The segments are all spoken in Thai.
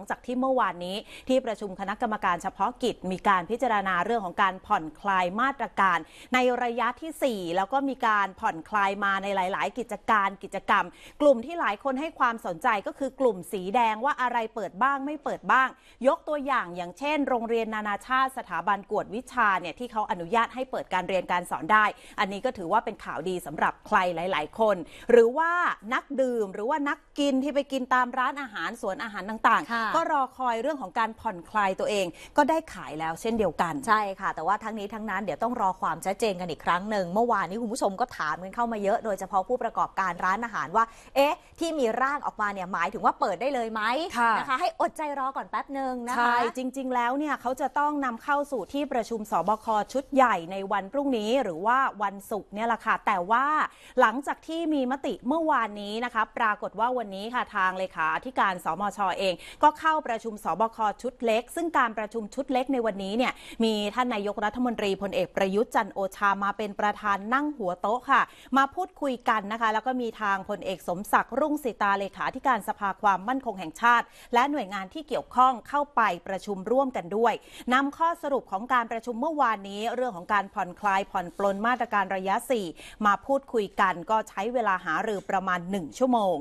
ลังจากที่เมื่อวานนี้ที่ประชุมคณะกรรมการเฉพาะกิจ มีการพิจารณาเรื่องของการผ่อนคลายมาตรการ ในระยะที่ 4 แล้วก็มีการผ่อนคลายมาในหลาย ๆ กิจการกิจกรรม กลุ่มที่หลายคนให้ความสนใจก็คือกลุ่มสีแดงว่าอะไรเปิดบ้างไม่เปิดบ้าง ยกตัวอย่างอย่างเช่น โรงเรียนนานาชาติสถาบันกวดวิชาเนี่ยที่เขาอนุญาตให้เปิดการเรียนการสอนได้ อันนี้ก็ถือว่าเป็นข่าวดีสำหรับใครหลาย ๆ คน หรือว่านักดื่มหรือว่านักกินที่ไปกินตามร้านอาหารสวนอาหารต่าง ๆก็รอคอยเรื่องของการผ่อนคลาย ตัวเองก็ได้ขายแล้วเช่นเดียวกันใช่ค่ะ แต่ว่าทั้งนี้ทั้งนั้นเดี๋ยวต้องรอความชัดเจนกันอีกครั้งหนึ่ง เมื่อวานนี้คุณผู้ชมก็ถามกันเข้ามาเยอะ โดยเฉพาะผู้ประกอบการร้านอาหารว่า เอ๊ะ ที่มีร่างออกมาเนี่ยหมายถึงว่าเปิดได้เลยไหมนะคะให้อดใจรอก่อนแป๊บหนึ่งนะคะใช่จริงๆแล้วเนี่ยเขาจะต้องนำเข้าสู่ที่ประชุมสบคชุดใหญ่ในวันพรุ่งนี้หรือว่าวันศุกร์เนี่ยแหละค่ะแต่ว่าหลังจากที่มีมติเมื่อวานนี้นะคะ ปรากฏว่าวันนี้ค่ะทางเลขาธิการสมชเองก็เข้าประชุมสบคชุดเล็ก ซึ่งการประชุมชุดเล็กในวันนี้เนี่ยมีท่านนายกรัฐมนตรีพลเอกประยุทธ์จันโอชามาเป็นประธานนั่งหัวโต๊ะค่ะ มาพูดคุยกันนะคะแล้วก็มีทางพลเอกสมศักดิ์รุ่งสิตาเลขาธิการสภาความมั่นคงแห่งชาติ และหน่วยงานที่เกี่ยวข้องเข้าไปประชุมร่วมกันด้วย นำข้อสรุปของการประชุมเมื่อวานนี้ เรื่องของการผ่อนคลายผ่อนปลนมาตรการระยะ4มาพูดคุยกันก็ใช้เวลาหารือประมาณ 1 ชั่วโมง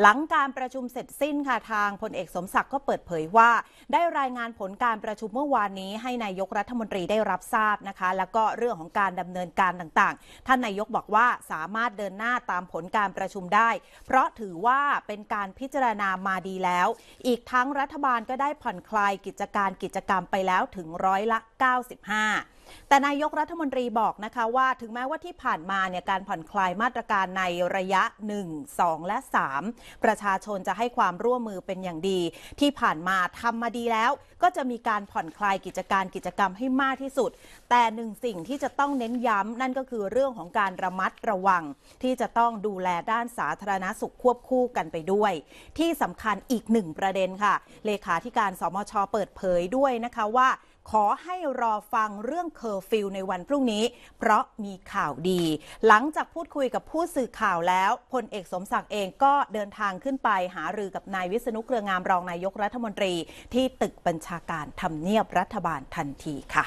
หลังการประชุมเสร็จสิ้นค่ะทางพลเอกสมศักดิ์ก็เปิดเผยว่าได้รายงานผลการประชุมเมื่อวานนี้ให้นายกรัฐมนตรีได้รับทราบนะคะ แล้วก็เรื่องของการดำเนินการต่างๆ ท่านนายกบอกว่าสามารถเดินหน้าตามผลการประชุมได้ เพราะถือว่าเป็นการพิจารณามาดีแล้ว อีกทั้งรัฐบาลก็ได้ผ่อนคลายกิจการกิจกรรมไปแล้วถึงร้อยละ 95แต่นายกรัฐมนตรีบอกนะคะว่าถึงแม้ว่าที่ผ่านมาเนี่ยการผ่อนคลายมาตรการในระยะ1 2 และ 3 ประชาชนจะให้ความร่วมมือเป็นอย่างดี ที่ผ่านมาทำมาดีแล้ว ก็จะมีการผ่อนคลายกิจการกิจกรรมให้มากที่สุด แต่หนึ่งสิ่งที่จะต้องเน้นย้ำนั่นก็คือเรื่องของการระมัดระวัง ที่จะต้องดูแลด้านสาธารณสุขควบคู่กันไปด้วย ที่สำคัญอีกหนึ่งประเด็นค่ะ เลขาธิการสมชเปิดเผยด้วยนะคะว่าขอให้รอฟังเรื่องเคอร์ฟิวในวันพรุ่งนี้ เพราะมีข่าวดี หลังจากพูดคุยกับผู้สื่อข่าวแล้วพลเอกสมศักดิ์เองก็เดินทางขึ้นไป หารือกับนายวิษณุเครืองามรองนายกรัฐมนตรี ที่ตึกบัญชาการทำเนียบรัฐบาลทันทีค่ะ